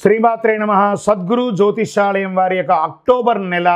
శ్రీమాత్రే నమ సద్గురు జ్యోతిషాలయం వారి యొక్క అక్టోబర్ నెల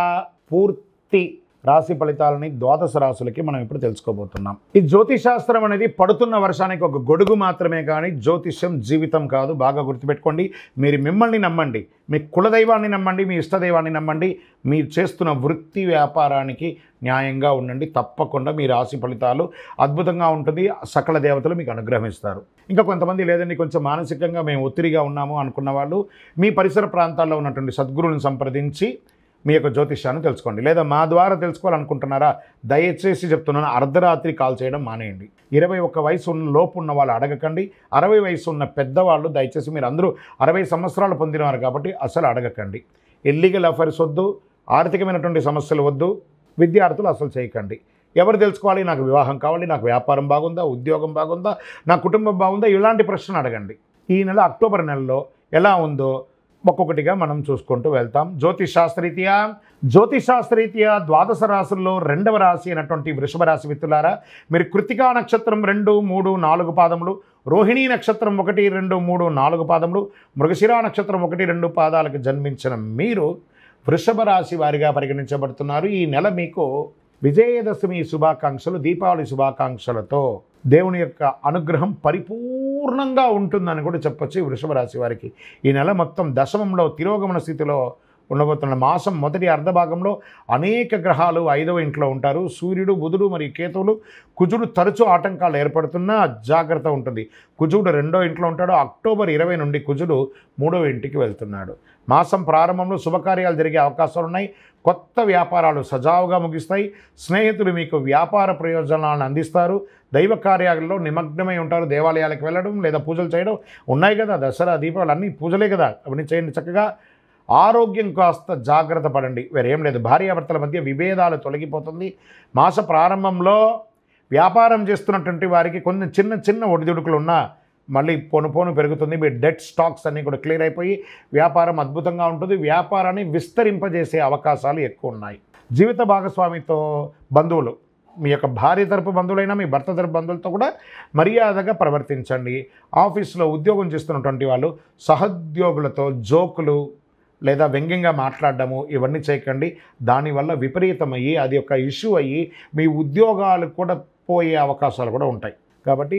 పూర్తి రాశి ఫలితాలని ద్వాదశ రాశులకి మనం ఇప్పుడు తెలుసుకోబోతున్నాం ఈ జ్యోతిశాస్త్రం అనేది పడుతున్న వర్షానికి ఒక గొడుగు మాత్రమే కానీ జ్యోతిష్యం జీవితం కాదు బాగా గుర్తుపెట్టుకోండి మీరు మిమ్మల్ని నమ్మండి మీ కులదైవాన్ని నమ్మండి మీ ఇష్టదైవాన్ని నమ్మండి మీరు చేస్తున్న వృత్తి వ్యాపారానికి న్యాయంగా ఉండండి తప్పకుండా మీ రాశి ఫలితాలు అద్భుతంగా ఉంటుంది సకల దేవతలు మీకు అనుగ్రహిస్తారు ఇంకా కొంతమంది లేదండి కొంచెం మానసికంగా మేము ఒత్తిడిగా ఉన్నాము అనుకున్న వాళ్ళు మీ పరిసర ప్రాంతాల్లో ఉన్నటువంటి సద్గురువులను సంప్రదించి మీ యొక్క జ్యోతిష్యాన్ని తెలుసుకోండి లేదా మా ద్వారా తెలుసుకోవాలనుకుంటున్నారా దయచేసి చెప్తున్నాను అర్ధరాత్రి కాల్ చేయడం మానేయండి ఇరవై ఒక్క వయసు ఉన్న లోపు ఉన్న వాళ్ళు అడగకండి అరవై వయసు ఉన్న పెద్దవాళ్ళు దయచేసి మీరు అందరూ అరవై సంవత్సరాలు పొందినవారు కాబట్టి అసలు అడగకండి ఎల్లీగల్ అఫైర్స్ వద్దు ఆర్థికమైనటువంటి సమస్యలు వద్దు విద్యార్థులు అసలు చేయకండి ఎవరు తెలుసుకోవాలి నాకు వివాహం కావాలి నాకు వ్యాపారం బాగుందా ఉద్యోగం బాగుందా నా కుటుంబం బాగుందా ఇలాంటి ప్రశ్న అడగండి ఈ నెల అక్టోబర్ నెలలో ఎలా ఉందో ఒక్కొక్కటిగా మనం చూసుకుంటూ వెళ్తాం జ్యోతిషాస్త్రీత్యా జ్యోతిషాస్త్రీత్యా ద్వాదశ రాశుల్లో రెండవ రాశి అయినటువంటి వృషభ రాశి మిత్రులారా మీరు కృతికా నక్షత్రం రెండు మూడు నాలుగు పాదములు రోహిణీ నక్షత్రం ఒకటి రెండు మూడు నాలుగు పాదములు మృగశిరా నక్షత్రం ఒకటి రెండు పాదాలకు జన్మించిన మీరు వృషభ రాశి వారిగా పరిగణించబడుతున్నారు ఈ నెల మీకు విజయదశమి శుభాకాంక్షలు దీపావళి శుభాకాంక్షలతో దేవుని యొక్క అనుగ్రహం పరిపూర్ణంగా ఉంటుందని కూడా చెప్పచ్చు ఈ వృషభ రాశి వారికి ఈ నెల మొత్తం దశమంలో తిరోగమన స్థితిలో ఉండబోతున్న మాసం మొదటి అర్ధభాగంలో అనేక గ్రహాలు ఐదవ ఇంట్లో ఉంటారు సూర్యుడు బుధుడు మరియు కేతువులు కుజుడు తరచూ ఆటంకాలు ఏర్పడుతున్న జాగ్రత్త ఉంటుంది కుజుడు రెండో ఇంట్లో ఉంటాడు అక్టోబర్ ఇరవై నుండి కుజుడు మూడవ ఇంటికి వెళ్తున్నాడు మాసం ప్రారంభంలో శుభకార్యాలు జరిగే అవకాశాలు ఉన్నాయి కొత్త వ్యాపారాలు సజావుగా ముగిస్తాయి స్నేహితులు మీకు వ్యాపార ప్రయోజనాలను అందిస్తారు దైవ కార్యాలలో నిమగ్నమై ఉంటారు దేవాలయాలకు వెళ్ళడం లేదా పూజలు చేయడం ఉన్నాయి కదా దసరా దీపావళి అన్నీ పూజలే కదా అవన్నీ చేయండి చక్కగా ఆరోగ్యం కాస్త జాగ్రత్త పడండి వేరేం లేదు భార్యాభర్తల మధ్య విభేదాలు తొలగిపోతుంది మాస ప్రారంభంలో వ్యాపారం చేస్తున్నటువంటి వారికి కొన్ని చిన్న చిన్న ఒడిదుడుకులు ఉన్నా మళ్ళీ పొను పోను పెరుగుతుంది మీ డెట్ స్టాక్స్ అన్నీ కూడా క్లియర్ అయిపోయి వ్యాపారం అద్భుతంగా ఉంటుంది వ్యాపారాన్ని విస్తరింపజేసే అవకాశాలు ఎక్కువ ఉన్నాయి జీవిత భాగస్వామితో బంధువులు మీ యొక్క భార్య తరపు బంధువులైనా మీ భర్త తరపు బంధువులతో కూడా మర్యాదగా ప్రవర్తించండి ఆఫీస్లో ఉద్యోగం చేస్తున్నటువంటి వాళ్ళు సహోద్యోగులతో జోకులు లేదా వ్యంగ్యంగా మాట్లాడడము ఇవన్నీ చేయకండి దానివల్ల విపరీతమయ్యి అది ఒక ఇష్యూ అయ్యి మీ ఉద్యోగాలు కూడా పోయే అవకాశాలు కూడా ఉంటాయి కాబట్టి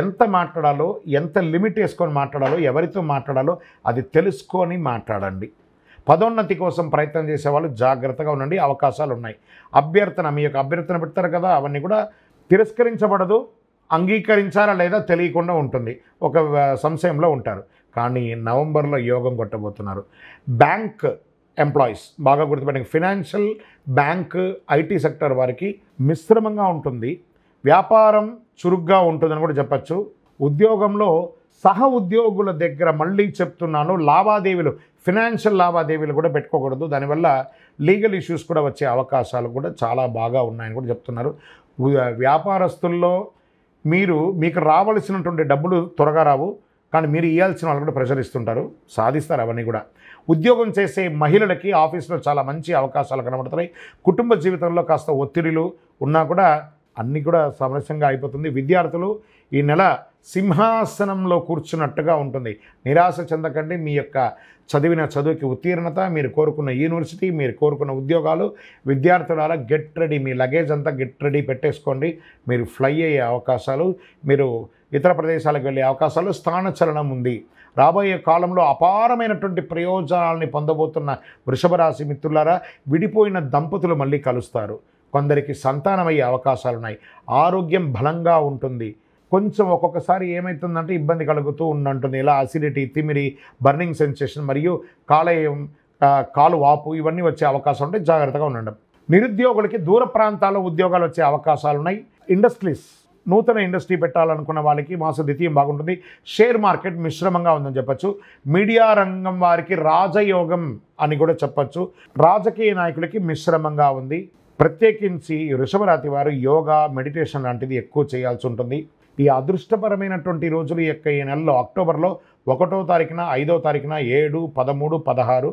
ఎంత మాట్లాడాలో ఎంత లిమిట్ వేసుకొని మాట్లాడాలో ఎవరితో మాట్లాడాలో అది తెలుసుకొని మాట్లాడండి పదోన్నతి కోసం ప్రయత్నం చేసేవాళ్ళు జాగ్రత్తగా ఉండండి అవకాశాలు ఉన్నాయి అభ్యర్థన మీ యొక్క అభ్యర్థన పెడతారు కదా అవన్నీ కూడా తిరస్కరించబడదు అంగీకరించాలా లేదా తెలియకుండా ఉంటుంది ఒక సంశయంలో ఉంటారు కానీ నవంబర్లో యోగం కొట్టబోతున్నారు బ్యాంక్ ఎంప్లాయీస్ బాగా గుర్తుపెట్టండి ఫినాన్షియల్ బ్యాంక్ ఐటీ సెక్టర్ వారికి మిశ్రమంగా ఉంటుంది వ్యాపారం చురుగ్గా ఉంటుందని కూడా చెప్పచ్చు ఉద్యోగంలో సహ ఉద్యోగుల దగ్గర మళ్ళీ చెప్తున్నాను లావాదేవీలు ఫినాన్షియల్ లావాదేవీలు కూడా పెట్టుకోకూడదు దానివల్ల లీగల్ ఇష్యూస్ కూడా వచ్చే అవకాశాలు కూడా చాలా బాగా ఉన్నాయని కూడా చెప్తున్నారు వ్యాపారస్తుల్లో మీరు మీకు రావలసినటువంటి డబ్బులు త్వరగా రావు కానీ మీరు ఇవ్వాల్సిన వాళ్ళు కూడా ప్రెషర్ ఇస్తుంటారు సాధిస్తారు అవన్నీ కూడా ఉద్యోగం చేసే మహిళలకి ఆఫీస్లో చాలా మంచి అవకాశాలు కనబడుతున్నాయి కుటుంబ జీవితంలో కాస్త ఒత్తిడిలు ఉన్నా కూడా అన్నీ కూడా సమరస్యంగా అయిపోతుంది విద్యార్థులు ఈ నెల సింహాసనంలో కూర్చున్నట్టుగా ఉంటుంది నిరాశ చెందకండి మీ యొక్క చదివిన చదువుకి ఉత్తీర్ణత మీరు కోరుకున్న యూనివర్సిటీ మీరు కోరుకున్న ఉద్యోగాలు విద్యార్థులారా గెట్ రెడీ మీ లగేజ్ అంతా గెట్ రెడీ పెట్టేసుకోండి మీరు ఫ్లై అయ్యే అవకాశాలు మీరు ఇతర ప్రదేశాలకు వెళ్ళే అవకాశాలు స్థానచలనం ఉంది రాబోయే కాలంలో అపారమైనటువంటి ప్రయోజనాలని పొందబోతున్న వృషభ రాశి మిత్రులారా విడిపోయిన దంపతులు మళ్ళీ కలుస్తారు కొందరికి సంతానమయ్యే అవకాశాలున్నాయి ఆరోగ్యం బలంగా ఉంటుంది కొంచెం ఒక్కొక్కసారి ఏమవుతుందంటే ఇబ్బంది కలుగుతూ ఉండుంటుంది ఇలా అసిడిటీ తిమిరి బర్నింగ్ సెన్సేషన్ మరియు కాలయం కాలు వాపు ఇవన్నీ వచ్చే అవకాశం ఉంటే జాగ్రత్తగా ఉండండి నిరుద్యోగులకి దూర ప్రాంతాల్లో ఉద్యోగాలు వచ్చే అవకాశాలు ఉన్నాయి ఇండస్ట్రీస్ నూతన ఇండస్ట్రీ పెట్టాలనుకున్న వాళ్ళకి మాస ద్వితీయం బాగుంటుంది షేర్ మార్కెట్ మిశ్రమంగా ఉందని చెప్పచ్చు మీడియా రంగం వారికి రాజయోగం అని కూడా చెప్పచ్చు రాజకీయ నాయకులకి మిశ్రమంగా ఉంది ప్రత్యేకించి ఋషభరాతి వారు యోగా మెడిటేషన్ లాంటిది ఎక్కువ చేయాల్సి ఉంటుంది ఈ అదృష్టపరమైనటువంటి రోజులు యొక్క ఈ నెలలో అక్టోబర్లో ఒకటో తారీఖున ఐదో తారీఖున ఏడు పదమూడు పదహారు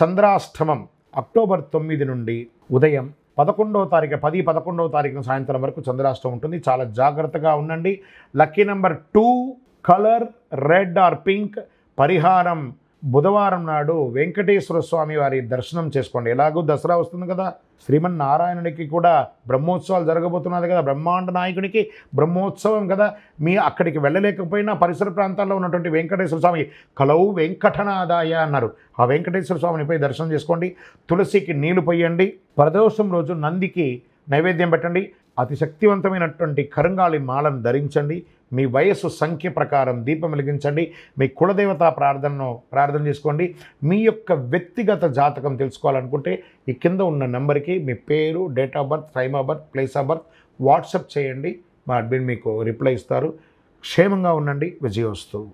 చంద్రాష్టమం అక్టోబర్ తొమ్మిది నుండి ఉదయం పదకొండవ తారీఖు పది పదకొండవ తారీఖున సాయంత్రం వరకు చంద్రాష్టం ఉంటుంది చాలా జాగ్రత్తగా ఉండండి lucky number two colour red or pink పరిహారం బుధవారం నాడు వెంకటేశ్వర స్వామి వారి దర్శనం చేసుకోండి ఎలాగో దసరా వస్తుంది కదా శ్రీమన్నారాయణునికి కూడా బ్రహ్మోత్సవాలు జరగబోతున్నది కదా బ్రహ్మాండ నాయకునికి బ్రహ్మోత్సవం కదా మీ అక్కడికి వెళ్ళలేకపోయినా పరిసర ప్రాంతాల్లో ఉన్నటువంటి వెంకటేశ్వర స్వామి కలవు వెంకటనాదాయ అన్నారు ఆ వెంకటేశ్వర స్వామిని పోయి దర్శనం చేసుకోండి తులసికి నీళ్లు పొయ్యండి ప్రదోషం రోజు నందికి నైవేద్యం పెట్టండి అతి శక్తివంతమైనటువంటి కరంగాళి మాలను ధరించండి మీ వయస్సు సంఖ్య ప్రకారం దీపం వెలిగించండి మీ కులదేవత ప్రార్థనను ప్రార్థన చేసుకోండి మీ యొక్క వ్యక్తిగత జాతకం తెలుసుకోవాలనుకుంటే ఈ కింద ఉన్న నెంబర్కి మీ పేరు date of birth time of birth place of birth WhatsApp చేయండి మా అడ్మిన్ మీకు రిప్లై ఇస్తారు క్షేమంగా ఉండండి విజయోస్తు